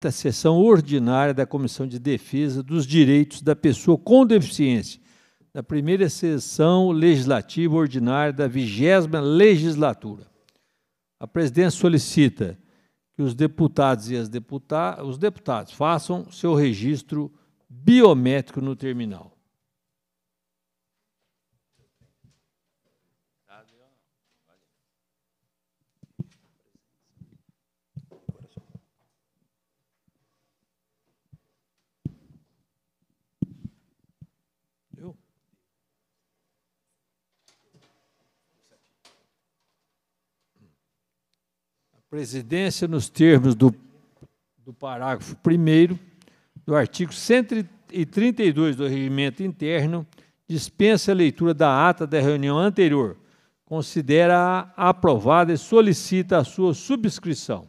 da sessão ordinária da Comissão de Defesa dos Direitos da Pessoa com Deficiência, da primeira sessão legislativa ordinária da vigésima legislatura. A presidência solicita que os deputados e as deputa os deputados façam seu registro biométrico no terminal. Presidência, nos termos do, do parágrafo 1 do artigo 132 do Regimento Interno, dispensa a leitura da ata da reunião anterior, considera-a aprovada e solicita a sua subscrição.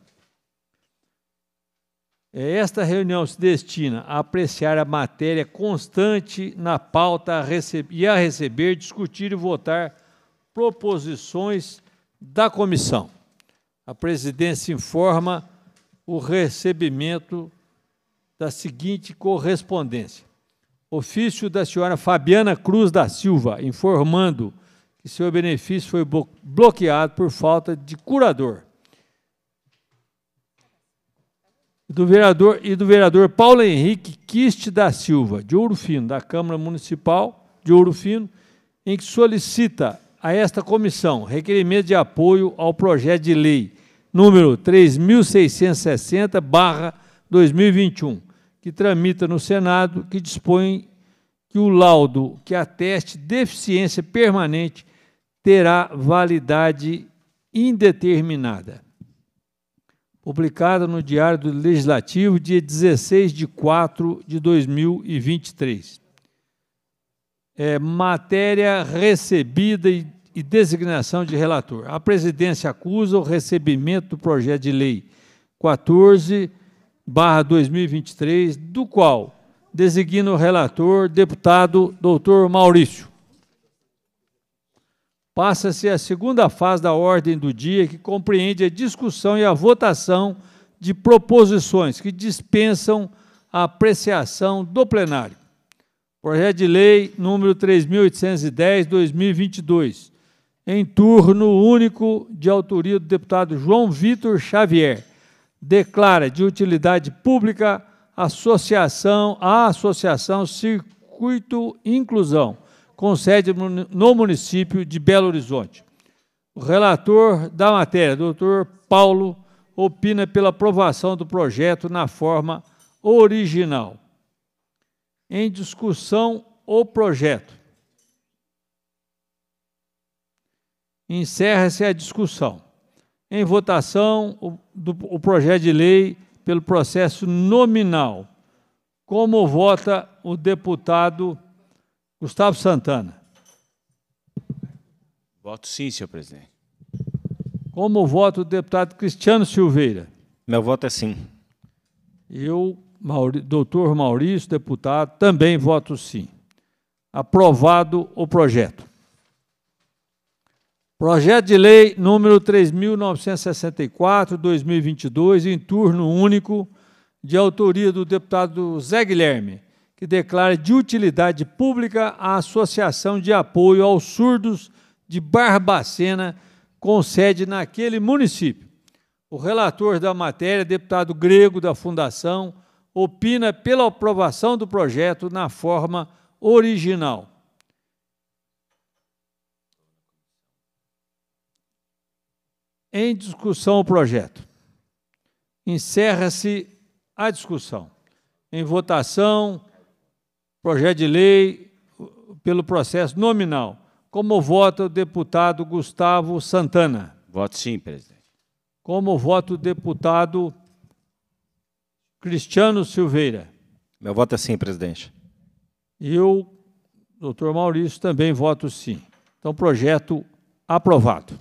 É, esta reunião se destina a apreciar a matéria constante na pauta a e a receber, discutir e votar proposições da comissão a presidência informa o recebimento da seguinte correspondência. Ofício da senhora Fabiana Cruz da Silva, informando que seu benefício foi bloqueado por falta de curador. Do vereador, e do vereador Paulo Henrique Quiste da Silva, de Ouro Fino, da Câmara Municipal de Ouro Fino, em que solicita a esta comissão requerimento de apoio ao projeto de lei número 3660/2021, que tramita no Senado, que dispõe que o laudo que ateste deficiência permanente terá validade indeterminada. Publicada no Diário do Legislativo, dia 16 de 4 de 2023. É, matéria recebida e e designação de relator. A presidência acusa o recebimento do projeto de lei 14/2023, do qual designa o relator deputado doutor Maurício. Passa-se a segunda fase da ordem do dia, que compreende a discussão e a votação de proposições que dispensam a apreciação do plenário. Projeto de Lei número 3.810, 2022, em turno único de autoria do deputado João Vitor Xavier. Declara de utilidade pública associação, a Associação Circuito Inclusão, com sede no município de Belo Horizonte. O relator da matéria, doutor Paulo, opina pela aprovação do projeto na forma original. Em discussão, o projeto. Encerra-se a discussão. Em votação, o, do, o projeto de lei pelo processo nominal. Como vota o deputado Gustavo Santana? Voto sim, senhor presidente. Como vota o deputado Cristiano Silveira? Meu voto é sim. Eu, Mauri, doutor Maurício, deputado, também voto sim. Aprovado o projeto. Projeto de Lei número 3.964, 2022, em turno único, de autoria do deputado Zé Guilherme, que declara de utilidade pública a Associação de Apoio aos Surdos de Barbacena, com sede naquele município. O relator da matéria, deputado grego da Fundação, opina pela aprovação do projeto na forma original. em discussão o projeto. Encerra-se a discussão. Em votação, projeto de lei pelo processo nominal. Como vota o deputado Gustavo Santana? Voto sim, presidente. Como vota o deputado Cristiano Silveira? Meu voto é sim, presidente. E o doutor Maurício também voto sim. Então, projeto aprovado.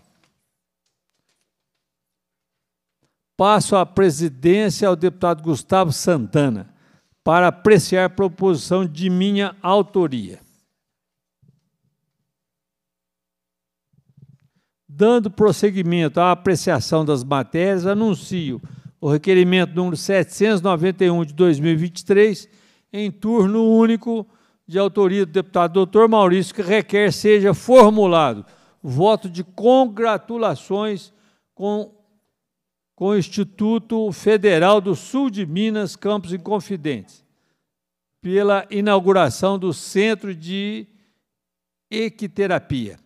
passo a presidência ao deputado Gustavo Santana para apreciar proposição de minha autoria. Dando prosseguimento à apreciação das matérias, anuncio o requerimento número 791 de 2023, em turno único, de autoria do deputado doutor Maurício, que requer seja formulado voto de congratulações com com o Instituto Federal do Sul de Minas, Campos Inconfidentes, pela inauguração do Centro de Equiterapia,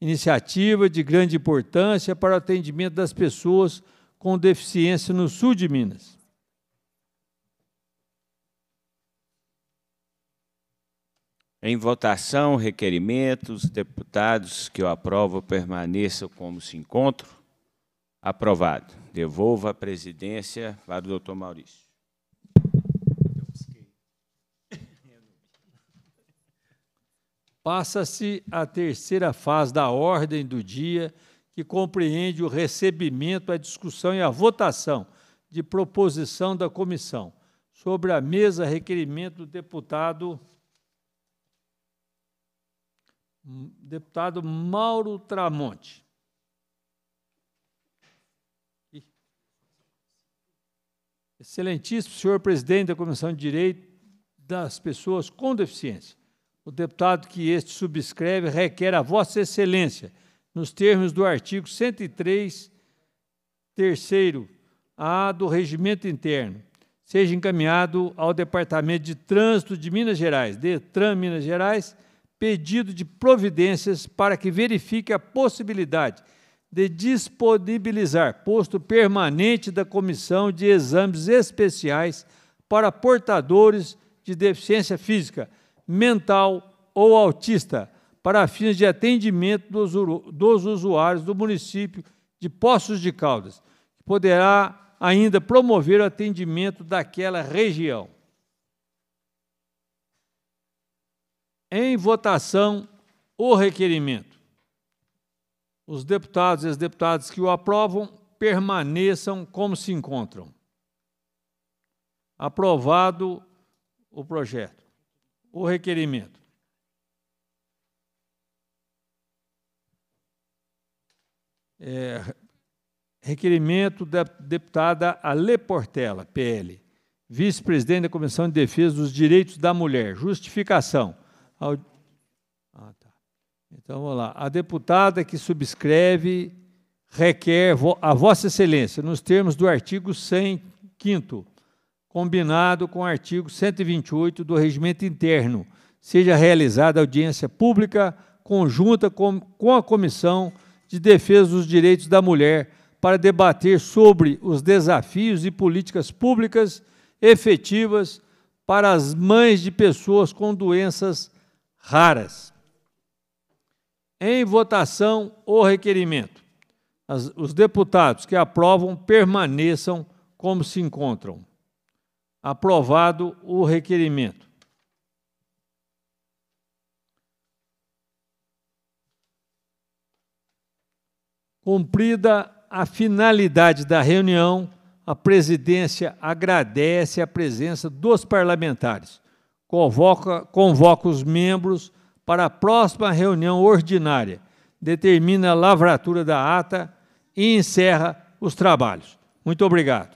iniciativa de grande importância para o atendimento das pessoas com deficiência no sul de Minas. Em votação, requerimentos, deputados que eu aprovo permaneçam como se encontram. Aprovado. Devolvo a presidência para o doutor Maurício. Passa-se a terceira fase da ordem do dia, que compreende o recebimento, a discussão e a votação de proposição da comissão. Sobre a mesa, requerimento do deputado hum, deputado Mauro Tramonte. Excelentíssimo senhor presidente da Comissão de Direito das Pessoas com Deficiência, o deputado que este subscreve requer a Vossa Excelência, nos termos do artigo 103, terceiro A do Regimento Interno, seja encaminhado ao Departamento de Trânsito de Minas Gerais, DETRAN Minas Gerais, pedido de providências para que verifique a possibilidade de disponibilizar posto permanente da Comissão de Exames Especiais para portadores de deficiência física, mental ou autista, para fins de atendimento dos, dos usuários do município de Poços de Caldas, que poderá ainda promover o atendimento daquela região. Em votação, o requerimento os deputados e as deputadas que o aprovam permaneçam como se encontram. Aprovado o projeto, o requerimento. É, requerimento da deputada Ale Portela, PL, vice-presidente da Comissão de Defesa dos Direitos da Mulher. Justificação. Então vamos lá. A deputada que subscreve requer a Vossa Excelência, nos termos do artigo 105, combinado com o artigo 128 do Regimento Interno, seja realizada audiência pública conjunta com, com a Comissão de Defesa dos Direitos da Mulher para debater sobre os desafios e políticas públicas efetivas para as mães de pessoas com doenças raras. Em votação, o requerimento. As, os deputados que aprovam permaneçam como se encontram. Aprovado o requerimento. Cumprida a finalidade da reunião, a presidência agradece a presença dos parlamentares, convoca, convoca os membros para a próxima reunião ordinária, determina a lavratura da ata e encerra os trabalhos. Muito obrigado.